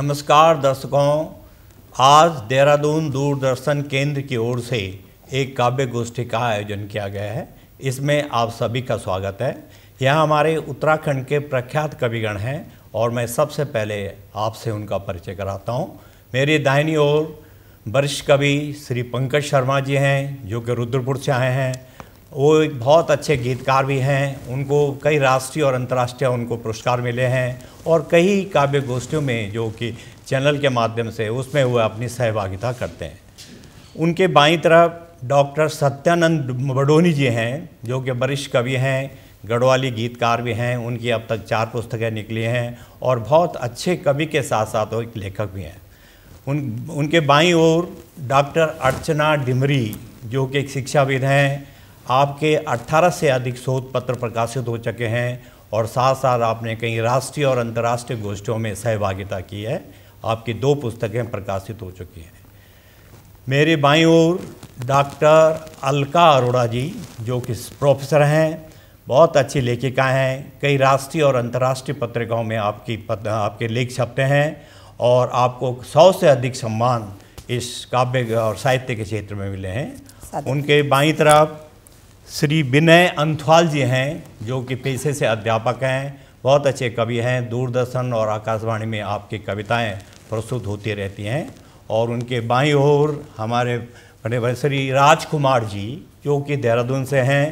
नमस्कार दर्शकों आज देहरादून दूरदर्शन केंद्र की ओर से एक काव्य गोष्ठी का आयोजन किया गया है इसमें आप सभी का स्वागत है यह हमारे उत्तराखंड के प्रख्यात कविगण हैं और मैं सबसे पहले आपसे उनका परिचय कराता हूँ मेरी दाहिनी ओर वरिष्ठ कवि श्री पंकज शर्मा जी हैं जो कि रुद्रपुर से आए हैं वो एक बहुत अच्छे गीतकार भी हैं उनको कई राष्ट्रीय और अंतर्राष्ट्रीय उनको पुरस्कार मिले हैं और कई काव्य गोष्ठियों में जो कि चैनल के माध्यम से उसमें वो अपनी सहभागिता करते हैं उनके बाई तरफ डॉक्टर सत्यानंद बडोनी जी हैं जो कि वरिष्ठ कवि हैं गढ़वाली गीतकार भी हैं उनकी अब तक चार पुस्तकें निकली हैं और बहुत अच्छे कवि के साथ साथ वो एक लेखक भी हैं उन उनके बाई ओर डॉक्टर अर्चना डिमरी जो कि एक शिक्षाविद हैं आपके 18 से अधिक शोध पत्र प्रकाशित हो चुके हैं और साथ साथ आपने कई राष्ट्रीय और अंतर्राष्ट्रीय गोष्ठियों में सहभागिता की है आपकी दो पुस्तकें प्रकाशित हो चुकी हैं मेरे बाई ओर डॉक्टर अलका अरोड़ा जी जो कि प्रोफेसर हैं बहुत अच्छी लेखिका हैं कई राष्ट्रीय और अंतर्राष्ट्रीय पत्रिकाओं में आपकी पत, आपके लेख छपते हैं और आपको सौ से अधिक सम्मान इस काव्य और साहित्य के क्षेत्र में मिले हैं उनके बाई तरफ श्री विनय अंथवाल जी हैं जो कि पेशे से अध्यापक हैं बहुत अच्छे कवि हैं दूरदर्शन और आकाशवाणी में आपकी कविताएं प्रस्तुत होती रहती हैं और उनके बाई ओर हमारे बड़े बड़े श्री राजकुमार जी जो कि देहरादून से हैं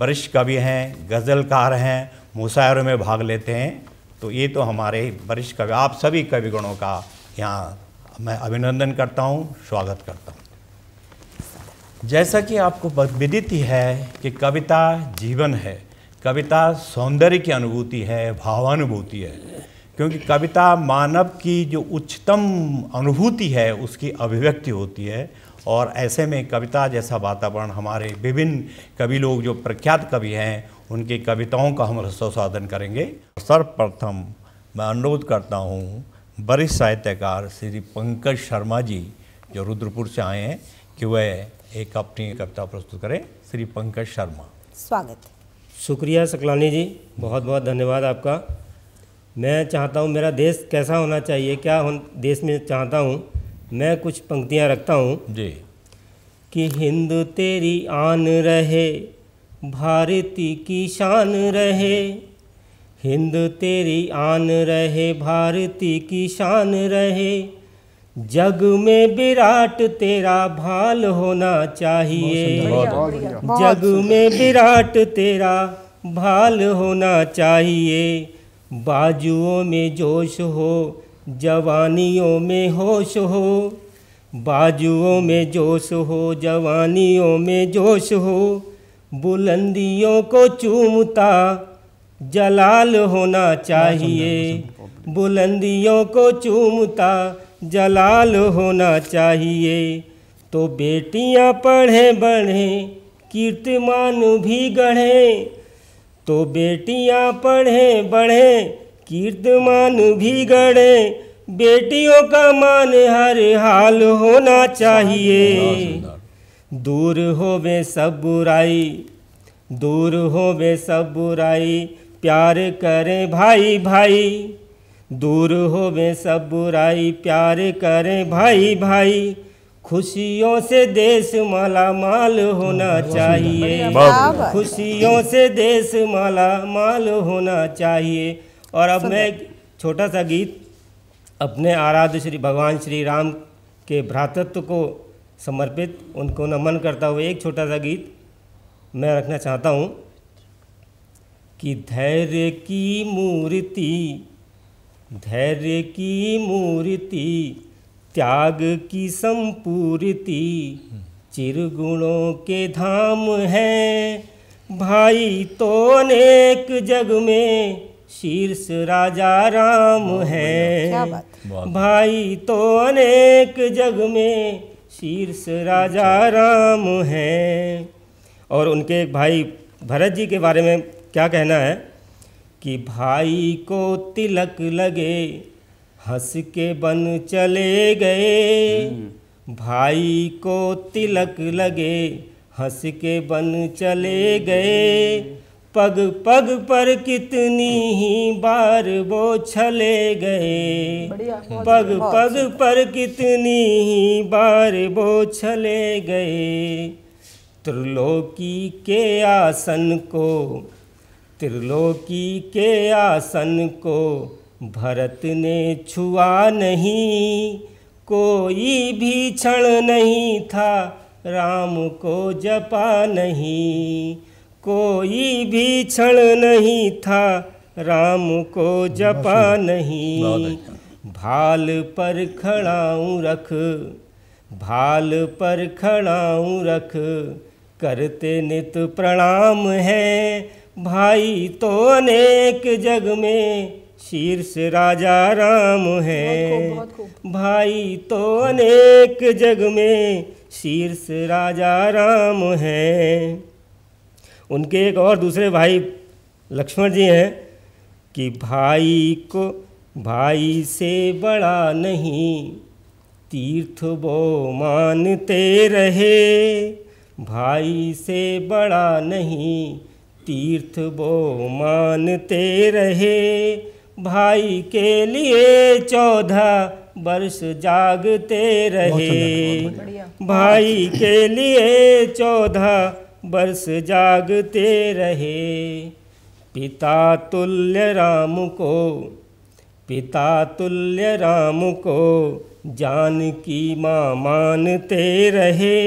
वरिष्ठ कवि हैं गज़लकार हैं मुशायरों में भाग लेते हैं तो ये तो हमारे वरिष्ठ कवि आप सभी कविगणों का यहाँ मैं अभिनंदन करता हूँ स्वागत करता हूँ जैसा कि आपको विदित है कि कविता जीवन है कविता सौंदर्य की अनुभूति है भावानुभूति है क्योंकि कविता मानव की जो उच्चतम अनुभूति है उसकी अभिव्यक्ति होती है और ऐसे में कविता जैसा वातावरण हमारे विभिन्न कवि लोग जो प्रख्यात कवि हैं उनकी कविताओं का हम रसो साधन करेंगे सर्वप्रथम मैं अनुरोध करता हूँ वरिष्ठ साहित्यकार श्री पंकज शर्मा जी जो रुद्रपुर से आए हैं कि वह एक अपनी कविता प्रस्तुत करें श्री पंकज शर्मा स्वागत शुक्रिया सकलानी जी बहुत बहुत धन्यवाद आपका मैं चाहता हूँ मेरा देश कैसा होना चाहिए क्या हो देश में चाहता हूँ मैं कुछ पंक्तियाँ रखता हूँ जी कि हिंदू तेरी आन रहे भारती की शान रहे हिंद तेरी आन रहे भारती की शान रहे जग में विराट तेरा भाल होना चाहिए जग में विराट तेरा भाल होना चाहिए बाजुओं में जोश हो जवानियों में होश हो बाजुओं में जोश हो जवानियों में जोश हो बुलंदियों को चूमता जलाल होना चाहिए बुलंदियों को चूमता जलाल होना चाहिए तो बेटियां पढ़ें बढ़ें कीर्तिमान भी गढ़ें तो बेटियां पढ़ें बढ़ें कीर्तमान भी गढ़ें बेटियों का मान हर हाल होना चाहिए दूर होवे सब बुराई दूर होवे सब बुराई प्यार करें भाई भाई दूर होवे सब बुराई प्यार करें भाई भाई खुशियों से देश माला माल होना चाहिए खुशियों से देश माला माल होना चाहिए और अब मैं एक छोटा सा गीत अपने आराध्य श्री भगवान श्री राम के भ्रातत्व को समर्पित उनको नमन करता हुआ एक छोटा सा गीत मैं रखना चाहता हूँ कि धैर्य की मूर्ति धैर्य की मूर्ति त्याग की संपूर्ति चिर गुणों के धाम है भाई तो नेक जग में शीर्ष राजा राम है भाई तो अनेक जग में शीर्ष राजा राम है तो अच्छा। और उनके भाई भरत जी के बारे में क्या कहना है कि भाई को तिलक लगे हंस के बन चले गए हम्म। भाई को तिलक लगे हंस के बन चले गए पग पग पर कितनी ही बार वो छले गए पग पग पर कितनी ही बार वो छले गए त्रिलोकी के आसन को त्रिलोकी के आसन को भरत ने छुआ नहीं कोई भी क्षण नहीं था राम को जपा नहीं कोई भी क्षण नहीं था राम को जपा नहीं अच्छा। भाल पर खड़ाऊँ रख भाल पर खड़ाऊँ रख करते नित प्रणाम है भाई तो अनेक जग में शीर्ष राजा राम है भाई तो अनेक जग में शीर्ष राजा राम है उनके एक और दूसरे भाई लक्ष्मण जी हैं कि भाई को भाई से बड़ा नहीं तीर्थ वो मानते रहे भाई से बड़ा नहीं तीर्थ वो मानते रहे भाई के लिए चौदह वर्ष जागते रहे भाई के लिए चौदह वर्ष जागते रहे पिता तुल्य राम को पिता तुल्य राम को जान की माँ मानते रहे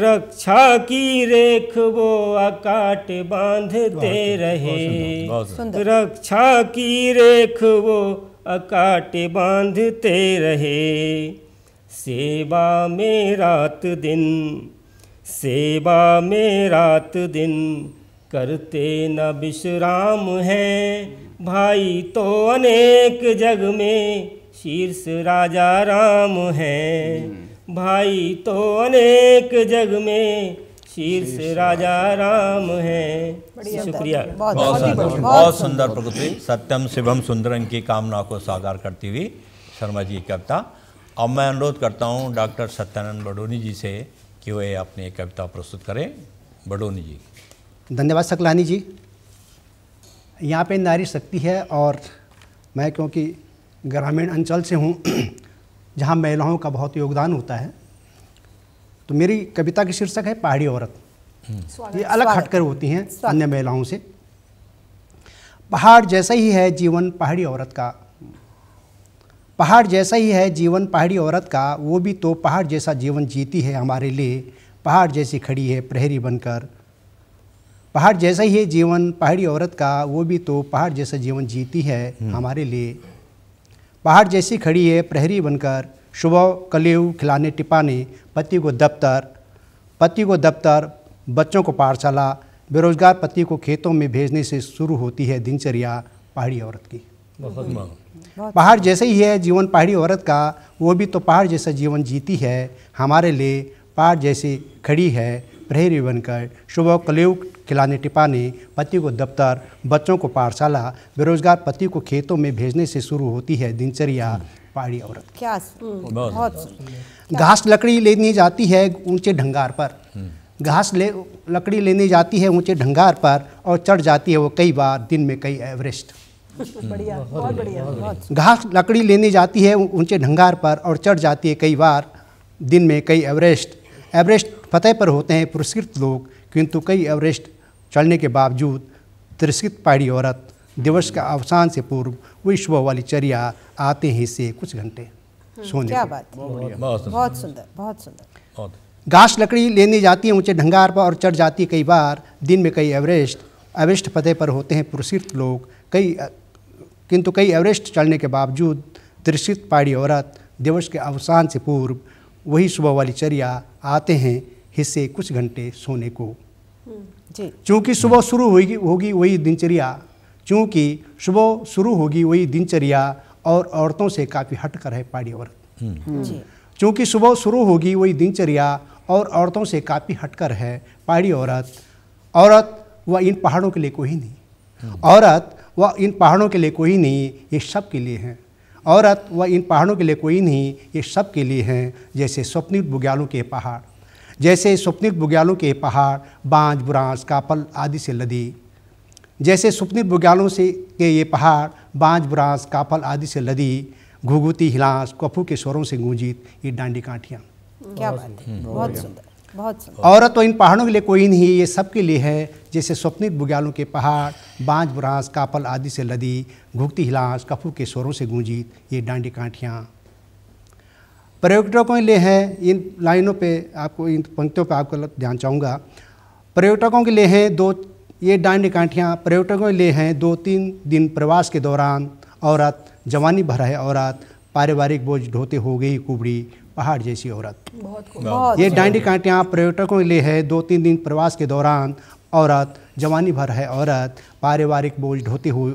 रक्षा की रेख वो अकाट बांधते रहे रक्षा की रेख वो अकाट बांधते रहे सेवा में रात दिन सेवा में रात दिन करते न विश्राम है भाई तो अनेक जग में शीर्ष राजा राम है हम्म। भाई तो अनेक जग में शीर्ष राजा राम है शुक्रिया बहुत सुंदर प्रकृति सत्यम शिवम सुंदरम की कामना को साकार करती हुई शर्मा जी कविता अब मैं अनुरोध करता हूँ डॉक्टर सत्यानंद बडोनी जी से कि वे अपनी कविता प्रस्तुत करें बडोनी जी धन्यवाद सकलानी जी यहाँ पे नारी शक्ति है और मैं क्योंकि ग्रामीण अंचल से हूँ जहाँ महिलाओं का बहुत योगदान होता है तो मेरी कविता की शीर्षक है पहाड़ी औरत ये अलग हटकर होती हैं अन्य महिलाओं से पहाड़ जैसा ही है जीवन पहाड़ी औरत का पहाड़ जैसा ही है जीवन पहाड़ी औरत का वो भी तो पहाड़ जैसा जीवन जीती है हमारे लिए पहाड़ जैसी खड़ी है प्रहरी बनकर पहाड़ जैसा ही है जीवन पहाड़ी औरत का वो भी तो पहाड़ जैसा जीवन जीती है हम्म। हमारे लिए पहाड़ जैसी खड़ी है प्रहरी बनकर सुबह कलेव खिलाने टिपाने पति को दफ्तर पति को दफ्तर बच्चों को पाठशाला बेरोजगार पति को खेतों में भेजने से शुरू होती है दिनचर्या पहाड़ी औरत की पहाड़ जैसे ही है जीवन पहाड़ी औरत का वो भी तो पहाड़ जैसा जीवन जीती है हमारे लिए पहाड़ जैसी खड़ी है प्रहरी बनकर सुबह कलेव खिलाने टिपाने पति को दफ्तर बच्चों को पाठशाला बेरोजगार पति को खेतों में भेजने से शुरू होती है दिनचर्या पहाड़ी औरत क्या बहुत घास लकड़ी लेने जाती है ऊंचे ढंगार पर हम्म। घास ले लकड़ी लेने जाती है ऊंचे ढंगार पर और चढ़ जाती है वो कई बार दिन में कई एवरेस्ट हम्म। बढ़िया घास लकड़ी लेने जाती है ऊंचे ढंगार पर और चढ़ जाती है कई बार दिन में कई एवरेस्ट एवरेस्ट फतेह पर होते हैं पुरस्कृत लोग किंतु कई एवरेस्ट चलने के बावजूद तिरस्कृत पाड़ी औरत दिवस के अवसान से पूर्व वही सुबह वाली चर्या आते ही से कुछ घंटे हम्म, सोने क्या बात बहुत सुंदर बहुत सुंदर घास लकड़ी लेने जाती है ऊंचे ढंगार पर और चढ़ जाती है कई बार दिन में कई एवरेस्ट एवरेस्ट पते पर होते हैं पुरस्कृत लोग कई किंतु कई एवरेस्ट चढ़ने के बावजूद तिरस्कृत पाड़ी औरत दिवस के अवसान से पूर्व वही सुबह वाली चर्या आते हैं हिस्से कुछ घंटे सोने को हम्म। चूँकि सुबह शुरू होगी होगी वही दिनचर्या चूँकि सुबह शुरू होगी वही दिनचर्या और औरतों से काफ़ी हट कर है पाड़ी औरत हम्म। चूँकि सुबह शुरू होगी वही दिनचर्या और औरतों से काफ़ी हटकर है पहाड़ी औरत औरत वह इन पहाड़ों के लिए कोई नहीं हम्म। औरत वह इन पहाड़ों के लिए कोई नहीं ये सब के लिए हैं औरत वह इन पहाड़ों के लिए कोई नहीं ये सब के लिए हैं जैसे स्वप्निल बुग्यालों के पहाड़ जैसे स्वप्निक बुग्यालों के पहाड़ बांझ बुरांस कापल आदि से लदी जैसे स्वप्निक बुग्यालों से के ये पहाड़ बांझ बुरांस कापल आदि से लदी घुघुती हिलांस कफू के स्वरों से गूंजित ये डांडी काठियाँ क्या बात है हम्म, बहुत सुंदर बहुत औरत तो इन पहाड़ों के लिए कोई नहीं ये सबके लिए है जैसे स्वप्निक बुग्यालों के पहाड़ बांझ बुरांस कापल आदि से लदी घुघती हिलास कफू के स्वरों से गूंजित ये डांडी काठियाँ पर्यटकों के लिए हैं इन लाइनों पे आपको इन पंक्तियों पे आपको ध्यान चाहूँगा पर्यटकों के लिए हैं दो ये डांडी कांठियाँ पर्यटकों के लिए हैं दो तीन दिन प्रवास के दौरान औरत जवानी भरा है औरत पारिवारिक बोझ ढोते हो गई कुबड़ी पहाड़ जैसी औरत बहुत ये डांडी कांटियाँ पर्यटकों के लिए है दो तीन दिन प्रवास के दौरान औरत जवानी भर है औरत पारिवारिक बोझ ढोती हो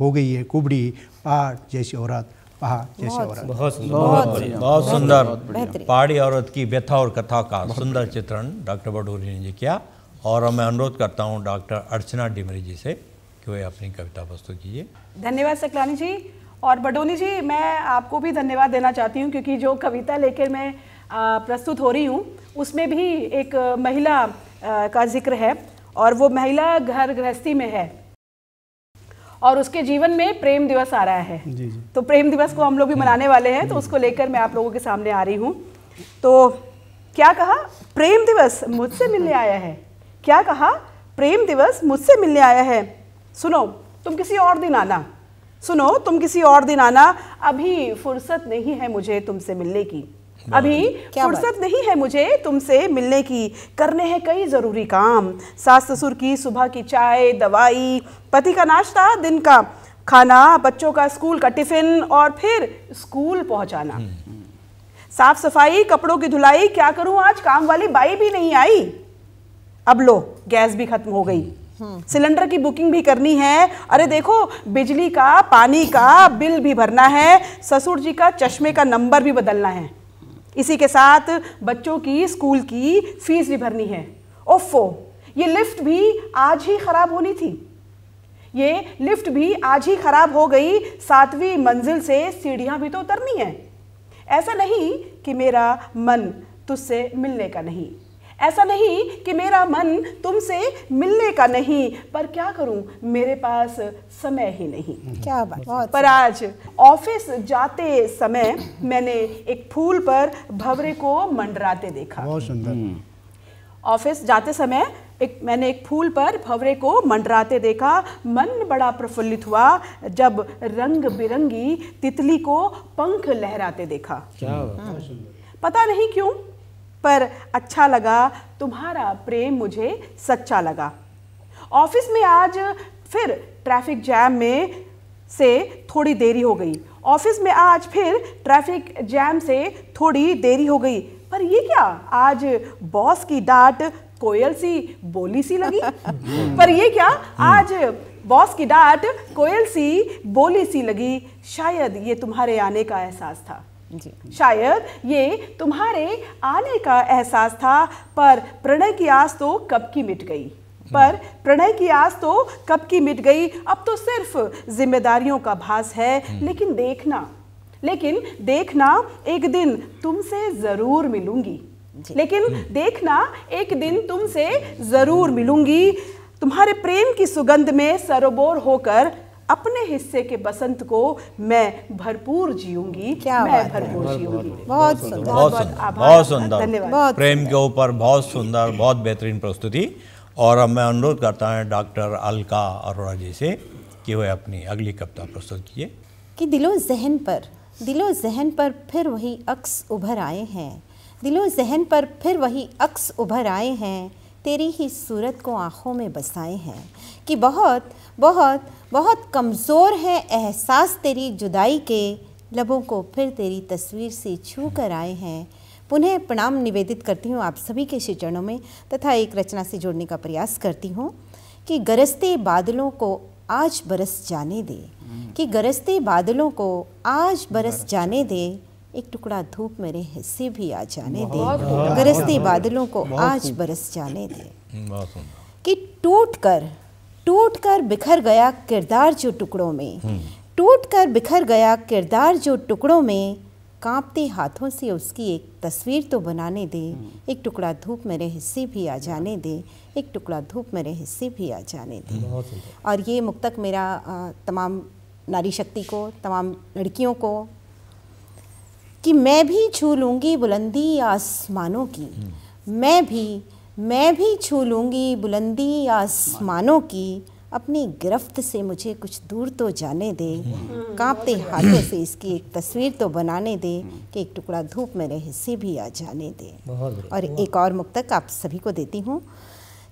हो गई है कुबड़ी पहाड़ जैसी औरत बहुत सुंदर बहुत सुंदर पहाड़ी औरत की व्यथा और कथा का सुंदर चित्रण डॉक्टर भटोरी ने जी किया और मैं अनुरोध करता हूँ डॉक्टर अर्चना डिमरी जी से कि वे अपनी कविता प्रस्तुत कीजिए धन्यवाद सकलानी जी और बडोनी जी मैं आपको भी धन्यवाद देना चाहती हूँ क्योंकि जो कविता लेकर मैं प्रस्तुत हो रही हूँ उसमें भी एक महिला का जिक्र है और वो महिला घर गृहस्थी में है और उसके जीवन में प्रेम दिवस आ रहा है जी जी। तो प्रेम दिवस को हम लोग भी मनाने वाले हैं तो उसको लेकर मैं आप लोगों के सामने आ रही हूँ तो क्या कहा प्रेम दिवस मुझसे मिलने आया है क्या कहा प्रेम दिवस मुझसे मिलने आया है सुनो तुम किसी और दिन आना सुनो तुम किसी और दिन आना अभी फुर्सत नहीं है मुझे तुमसे मिलने की अभी फुर्सत नहीं है मुझे तुमसे मिलने की करने हैं कई ज़रूरी काम सास ससुर की सुबह की चाय दवाई पति का नाश्ता दिन का खाना बच्चों का स्कूल का टिफ़िन और फिर स्कूल पहुंचाना हम्म। साफ सफाई कपड़ों की धुलाई क्या करूं आज काम वाली बाई भी नहीं आई अब लो गैस भी खत्म हो गई हम्म। सिलेंडर की बुकिंग भी करनी है अरे देखो बिजली का पानी का बिल भी भरना है ससुर जी का चश्मे का नंबर भी बदलना है इसी के साथ बच्चों की स्कूल की फीस भी भरनी है ओफो ये लिफ्ट भी आज ही ख़राब होनी थी ये लिफ्ट भी आज ही ख़राब हो गई सातवीं मंजिल से सीढ़ियां भी तो उतरनी है ऐसा नहीं कि मेरा मन तुझसे मिलने का नहीं ऐसा नहीं कि मेरा मन तुमसे मिलने का नहीं पर क्या करूं मेरे पास समय ही नहीं हम्म। क्या बात पर आज ऑफिस जाते समय मैंने एक फूल पर भवरे को मंडराते देखा बहुत सुंदर हम्म। ऑफिस जाते समय एक मैंने एक फूल पर भवरे को मंडराते देखा मन बड़ा प्रफुल्लित हुआ जब रंग बिरंगी तितली को पंख लहराते देखा क्या पता नहीं क्यों पर अच्छा लगा तुम्हारा प्रेम मुझे सच्चा लगा ऑफिस में आज फिर ट्रैफिक जैम में से थोड़ी देरी हो गई ऑफिस में आज फिर ट्रैफिक जैम से थोड़ी देरी हो गई पर ये क्या आज बॉस की डांट कोयल सी बोली सी लगी पर ये क्या हम्म। आज बॉस की डांट कोयल सी बोली सी लगी शायद ये तुम्हारे आने का एहसास था जी शायद ये तुम्हारे आने का एहसास था पर प्रणय की आस तो कब की मिट गई पर प्रणय की आस तो कब की मिट गई अब तो सिर्फ जिम्मेदारियों का भास है लेकिन देखना लेकिन देखना एक दिन तुमसे ज़रूर मिलूंगी लेकिन हम्म। देखना एक दिन तुमसे ज़रूर मिलूंगी तुम्हारे प्रेम की सुगंध में सरोबोर होकर अपने हिस्से के बसंत को मैं भरपूर जीऊंगी क्या मैं भरपूर जीऊंगी बहुत सुंदर बहुत सुंदर बहुत सुंदर धन्यवाद प्रेम के ऊपर बहुत सुंदर बहुत बेहतरीन प्रस्तुति और अब मैं अनुरोध करता हूँ डॉक्टर अलका अरोड़ा जी से कि वह अपनी अगली कविता प्रस्तुत कीजिए कि दिलो जहन पर दिलो जहन पर फिर वही अक्स उभर आए हैं दिलो जहन पर फिर वही अक्स उभर आए हैं तेरी ही सूरत को आँखों में बसाए हैं कि बहुत बहुत बहुत कमज़ोर है एहसास तेरी जुदाई के लबों को फिर तेरी तस्वीर से छू कर आए हैं पुनः प्रणाम निवेदित करती हूँ आप सभी के शिक्षणों चरणों में तथा एक रचना से जोड़ने का प्रयास करती हूँ कि गरजते बादलों को आज बरस जाने दे हम्म। कि गरजते बादलों को आज बरस जाने दे एक टुकड़ा धूप मेरे हिस्से भी आ जाने दे गरजते बादलों को आज बरस जाने दे हम्म, कि टूट कर टूट कर बिखर गया किरदार जो टुकड़ों में हम्म। टूट कर बिखर गया किरदार जो टुकड़ों में कांपते हाथों से उसकी एक तस्वीर तो बनाने दे हम्म। एक टुकड़ा धूप मेरे हिस्से भी आ जाने दे एक टुकड़ा धूप मेरे हिस्से भी आ जाने दे हम्म। और ये मुक्तक मेरा तमाम नारी शक्ति को तमाम लड़कियों को कि मैं भी छू लूँगी बुलंदी आसमानों की मैं भी मैं भी छू लूँगी बुलंदी आसमानों की अपनी गिरफ्त से मुझे कुछ दूर तो जाने दे कांपते हाथों से इसकी एक तस्वीर तो बनाने दे कि एक टुकड़ा धूप मेरे हिस्से भी आ जाने दे और एक और मुक्तक आप सभी को देती हूँ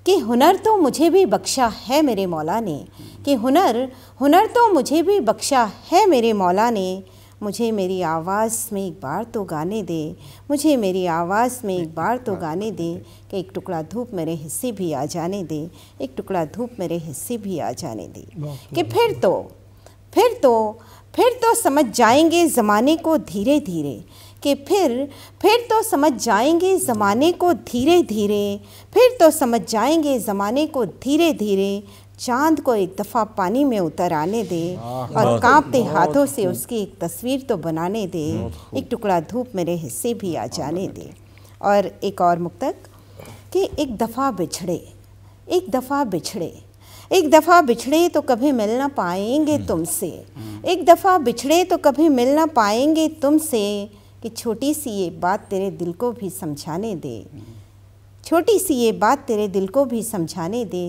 कि हुनर तो मुझे भी बख्शा है मेरे मौला ने कि हुनर हुनर तो मुझे भी बख्शा है मेरे मौला ने मुझे मेरी आवाज़ में एक बार तो गाने दे मुझे मेरी आवाज़ में एक बार तो गाने दे कि एक टुकड़ा धूप मेरे हिस्से भी आ जाने दे एक टुकड़ा धूप मेरे हिस्से भी आ जाने दे कि फिर तो फिर तो फिर तो समझ जाएंगे ज़माने को धीरे धीरे कि फिर फिर तो समझ जाएंगे ज़माने को धीरे धीरे फिर तो समझ जाएंगे ज़माने को धीरे धीरे चांद को एक दफ़ा पानी में उतर आने दे और कांपते हाथों से उसकी एक तस्वीर तो बनाने दे एक टुकड़ा धूप मेरे हिस्से भी आ जाने दे और एक और मुक्तक कि एक दफ़ा बिछड़े एक दफ़ा बिछड़े एक दफ़ा बिछड़े तो कभी मिल ना पाएंगे हम्म। तुमसे हम्म। एक दफ़ा बिछड़े तो कभी मिल ना पाएंगे तुमसे कि छोटी सी ये बात तेरे दिल को भी समझाने दे हम्म। छोटी सी ये बात तेरे दिल को भी समझाने दे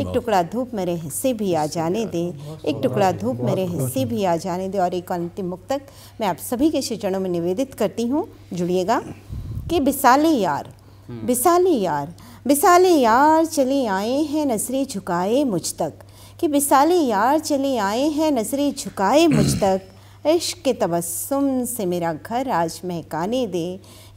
एक टुकड़ा धूप मेरे हिस्से भी आ जाने दे एक टुकड़ा धूप मेरे हिस्से भी आ जाने दे और एक अंतिम मुक्तक मैं आप सभी के शिक्षणों में निवेदित करती हूँ जुड़िएगा कि बिसाले यार हम्म। बिसाले यार बिसाले यार चले आए हैं नजरें झुकाए मुझ तक कि बिसाले यार चले आए हैं नजरें झुकाए मुझ तक इश्क के तबस्सुम से मेरा घर आज महकाने दे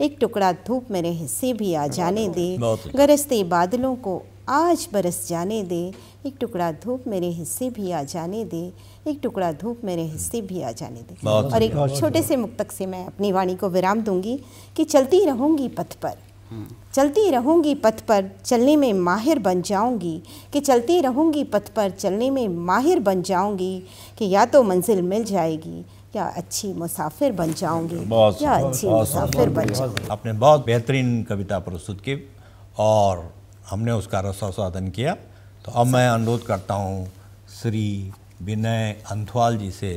एक टुकड़ा धूप मेरे हिस्से भी आ जाने दे अच्छा। गरजते बादलों को आज बरस जाने दे एक टुकड़ा धूप मेरे हिस्से भी आ जाने दे एक टुकड़ा धूप मेरे हिस्से भी आ जाने दे और एक छोटे से मुक्तक से मैं अपनी वाणी को विराम दूंगी कि चलती रहूंगी पथ पर चलती रहूंगी पथ पर चलने में माहिर बन जाऊंगी कि चलती रहूंगी पथ पर चलने में माहिर बन जाऊंगी कि या तो मंजिल मिल जाएगी क्या अच्छी मुसाफिर बन जाऊंगी क्या अच्छी मुसाफिर बन जाऊंगी आपने बहुत बेहतरीन कविता प्रस्तुत की और हमने उसका रसा साधन किया तो अब मैं अनुरोध करता हूँ श्री विनय अंथवाल जी से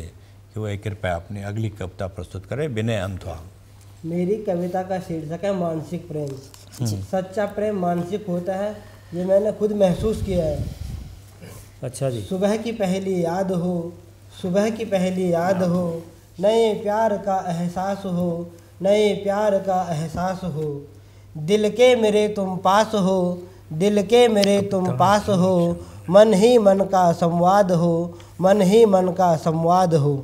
कि वह कृपया अपनी अगली कविता प्रस्तुत करें विनय अंथवाल मेरी कविता का शीर्षक है मानसिक प्रेम हम्म। सच्चा प्रेम मानसिक होता है ये मैंने खुद महसूस किया है अच्छा जी सुबह की पहली याद हो सुबह की पहली याद हो नए प्यार का एहसास हो नए प्यार का एहसास हो दिल के मेरे तुम पास हो दिल के मेरे तुम पास हो मन ही मन का संवाद हो मन ही मन का संवाद हो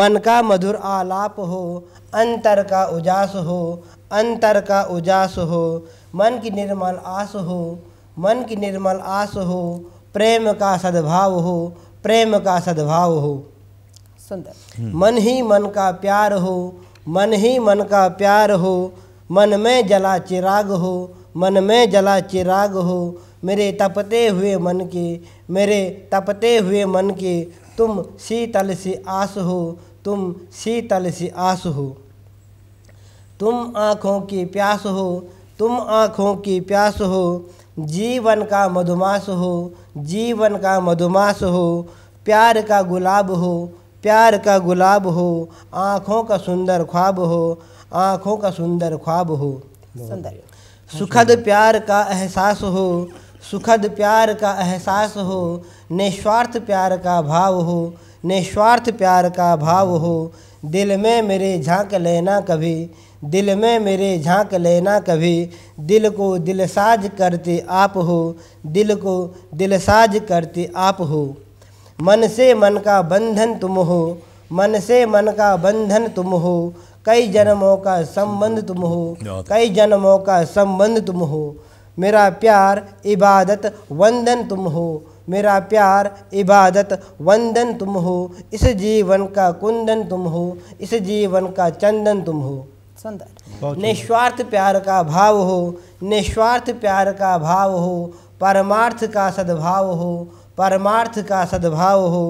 मन का मधुर आलाप हो अंतर का उजास हो अंतर का उजास हो मन की निर्मल आस हो मन की निर्मल आस हो प्रेम का सद्भाव हो प्रेम का सद्भाव हो सुंदर मन ही मन का प्यार हो मन ही मन का प्यार हो मन में जला चिराग हो मन में जला चिराग हो मेरे तपते हुए मन के मेरे तपते हुए मन के तुम शीतल से आस हो तुम शीतल से आस हो तुम आँखों की प्यास हो तुम आँखों की प्यास हो जीवन का मधुमास हो जीवन का मधुमास हो प्यार का गुलाब हो प्यार का गुलाब हो आँखों का सुंदर ख्वाब हो आँखों का सुंदर ख्वाब हो सुंदर सुखद प्यार का एहसास हो सुखद प्यार का एहसास हो निस्वार्थ प्यार का भाव हो निस्वार्थ प्यार का भाव हो दिल में मेरे झांक लेना कभी दिल में मेरे झांक लेना कभी दिल को दिलसाज करते आप हो दिल को दिलसाज करते आप हो मन से मन का बंधन तुम हो मन से मन का बंधन तुम हो कई जन्मों का संबंध तुम हो कई जन्मों का संबंध तुम हो मेरा प्यार इबादत वंदन तुम हो मेरा प्यार इबादत वंदन तुम हो इस जीवन का कुंदन तुम हो इस जीवन का चंदन तुम हो सुंदर निस्वार्थ प्यार का भाव हो निस्वार्थ प्यार का भाव हो परमार्थ का सद्भाव हो परमार्थ का सद्भाव हो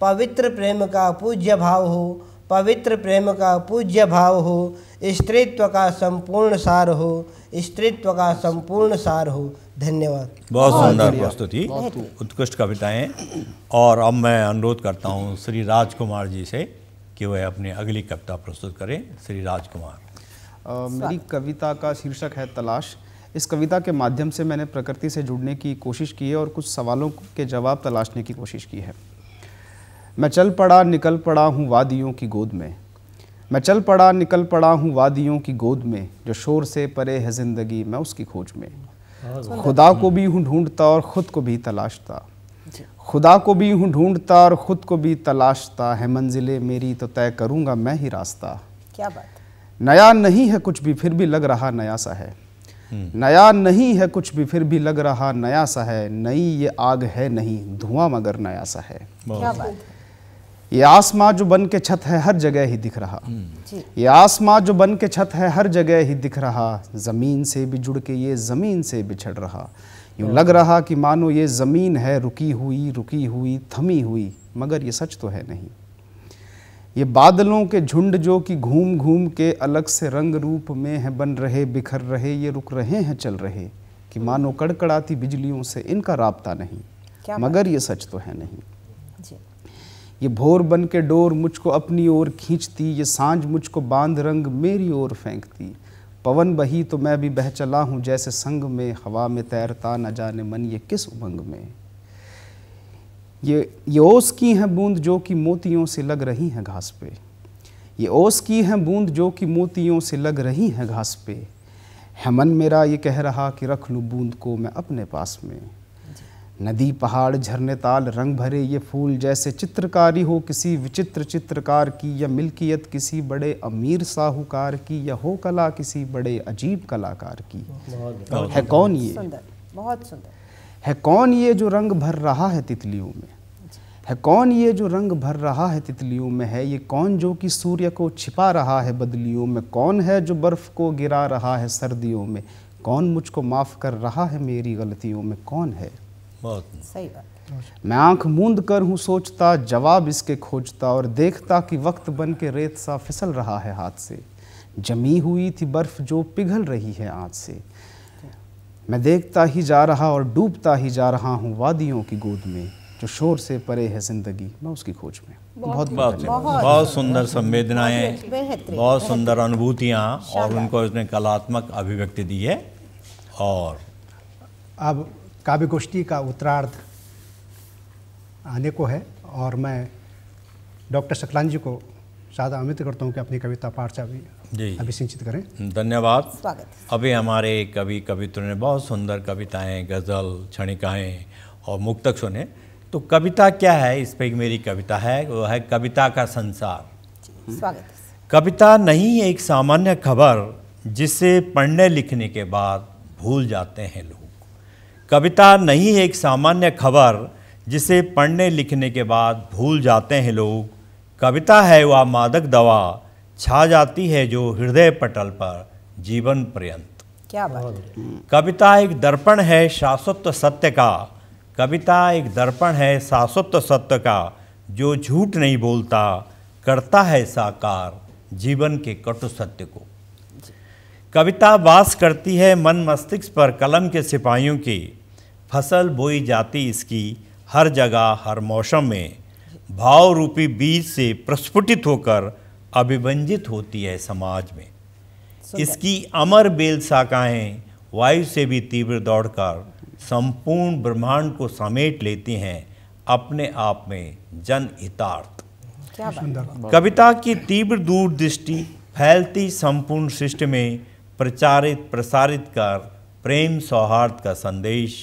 पवित्र प्रेम का पूज्य भाव हो पवित्र प्रेम का पूज्य भाव हो स्त्रीत्व का संपूर्ण सार हो स्त्रीत्व का संपूर्ण सार हो धन्यवाद बहुत सुंदर प्रस्तुति उत्कृष्ट कविताएं और अब मैं अनुरोध करता हूं श्री राजकुमार जी से कि वह अपनी अगली कविता प्रस्तुत करें श्री राजकुमार मेरी कविता का शीर्षक है तलाश इस कविता के माध्यम से मैंने प्रकृति से जुड़ने की कोशिश की है और कुछ सवालों के जवाब तलाशने की कोशिश की है मैं चल पड़ा निकल पड़ा हूँ वादियों की गोद में मैं चल पड़ा निकल पड़ा हूँ वादियों की गोद में जो शोर से परे है ज़िंदगी मैं उसकी खोज में खुदा को भी हूँ ढूंढता और ख़ुद को भी तलाशता खुदा को भी हूँ ढूंढता और ख़ुद को भी तलाशता है मंजिलें मेरी तो तय करूँगा मैं ही रास्ता क्या बात नया नहीं है कुछ भी फिर भी लग रहा नया सा है नया नहीं है कुछ भी फिर भी लग रहा नया सा है नई ये आग है नहीं धुआं मगर नया सा है ये आसमां जो बन के छत है हर जगह ही दिख रहा हम्म। ये आसमां जो बन के छत है हर जगह ही दिख रहा ज़मीन से भी जुड़ के ये ज़मीन से बिछड़ रहा यूं लग रहा कि मानो ये ज़मीन है रुकी हुई रुकी हुई थमी हुई मगर ये सच तो है नहीं ये बादलों के झुंड जो कि घूम घूम के अलग से रंग रूप में हैं बन रहे बिखर रहे ये रुक रहे हैं चल रहे कि मानो कड़कड़ाती बिजलियों से इनका रबता नहीं मगर ये सच तो है नहीं ये भोर बन के डोर मुझको अपनी ओर खींचती ये सांझ मुझको बांध रंग मेरी ओर फेंकती पवन बही तो मैं भी बह चला हूँ जैसे संग में हवा में तैरता न जाने मन ये किस उमंग में ये ये ओस की हैं बूंद जो कि मोतियों से लग रही हैं घास पे ये ओस की हैं बूंद जो कि मोतियों से लग रही हैं घास पे है मन मेरा ये कह रहा कि रख लूँ बूंद को मैं अपने पास में नदी पहाड़ झरने ताल रंग भरे ये फूल जैसे चित्रकारी हो किसी विचित्र चित्रकार की या मिल्कियत किसी बड़े अमीर साहूकार की या हो कला किसी बड़े अजीब कलाकार की है कौन ये बहुत सुंदर है कौन ये जो रंग भर रहा है तितलियों में अच्छा। है कौन ये जो रंग भर रहा है तितलियों में है ये कौन जो कि सूर्य को छिपा रहा है बदलियों में कौन है जो बर्फ़ को गिरा रहा है सर्दियों में कौन मुझको माफ़ कर रहा है मेरी गलतियों में कौन है बहुत सही बात मैं आंख मूंद कर हूँ सोचता जवाब इसके खोजता और देखता कि वक्त बन के रेत सा फिसल रहा है हाथ से जमी हुई थी बर्फ़ जो पिघल रही है आँच से मैं देखता ही जा रहा और डूबता ही जा रहा हूँ वादियों की गोद में जो शोर से परे है जिंदगी मैं उसकी खोज में बहुत बहुत बहुत सुंदर संवेदनाएं बहुत सुंदर अनुभूतियाँ और उनको इसने कलात्मक अभिव्यक्ति दी है और अब काव्य गोष्ठी का उत्तरार्ध आने को है और मैं डॉक्टर सकलान जी को ज़्यादा आमित करता हूँ कि अपनी कविता पाठ से अभी अभी सिंचित करें धन्यवाद स्वागत अभी हमारे कवि कवित्रों ने बहुत सुंदर कविताएं गज़ल क्षणिकाएँ और मुक्तक सुने तो कविता क्या है इस पर मेरी कविता है वो है कविता का संसार स्वागत कविता नहीं एक सामान्य खबर जिसे पढ़ने लिखने के बाद भूल जाते हैं लोग कविता नहीं एक सामान्य खबर जिसे पढ़ने लिखने के बाद भूल जाते हैं लोग कविता है वह मादक दवा छा जाती है जो हृदय पटल पर जीवन पर्यंत क्या बात कविता एक दर्पण है शाश्वत सत्य का कविता एक दर्पण है शाश्वत सत्य का जो झूठ नहीं बोलता करता है साकार जीवन के कटु सत्य को कविता वास करती है मन मस्तिष्क पर कलम के सिपाहियों की फसल बोई जाती इसकी हर जगह हर मौसम में भाव रूपी बीज से प्रस्फुटित होकर अभिव्यंजित होती है समाज में इसकी अमर बेल शाखाएं वायु से भी तीव्र दौड़कर संपूर्ण ब्रह्मांड को समेट लेती हैं अपने आप में जन हितार्थ कविता की तीव्र दूरदृष्टि फैलती संपूर्ण सृष्टि में प्रचारित प्रसारित कर प्रेम सौहार्द का संदेश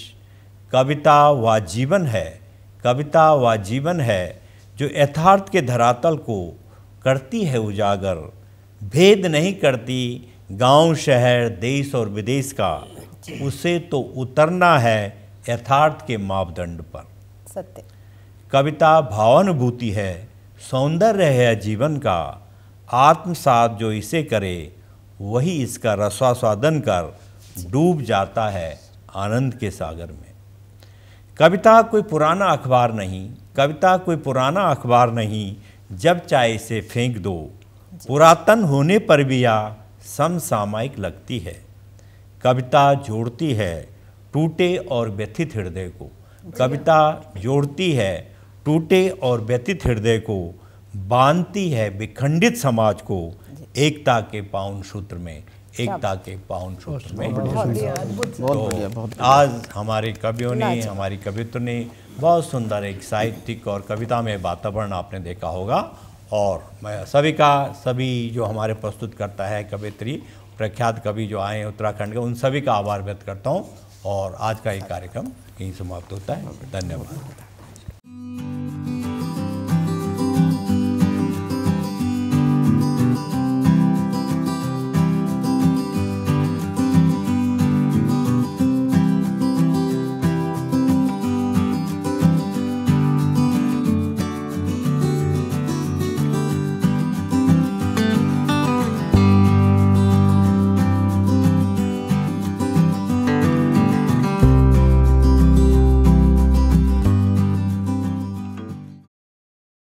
कविता व जीवन है कविता व जीवन है जो यथार्थ के धरातल को करती है उजागर भेद नहीं करती गांव शहर देश और विदेश का उसे तो उतरना है यथार्थ के मापदंड पर सत्य कविता भावानुभूति है सौंदर्य है जीवन का आत्मसात जो इसे करे वही इसका रसास्वादन कर डूब जाता है आनंद के सागर में कविता कोई पुराना अखबार नहीं कविता कोई पुराना अखबार नहीं जब चाहे इसे फेंक दो पुरातन होने पर भी यह समसामयिक लगती है कविता जोड़ती है टूटे और व्यथित हृदय को कविता जोड़ती है टूटे और व्यथित हृदय को बांधती है विखंडित समाज को एकता के पावन सूत्र में एकता के पावन सूत्र में तो आज हमारे कवियों ने हमारी कवित्व ने बहुत सुंदर एक साहित्यिक और कविता में वातावरण आपने देखा होगा और मैं सभी का सभी जो हमारे प्रस्तुत करता है कवित्री प्रख्यात कवि जो आए हैं उत्तराखंड के उन सभी का आभार व्यक्त करता हूँ और आज का ये कार्यक्रम यहीं समाप्त होता है धन्यवाद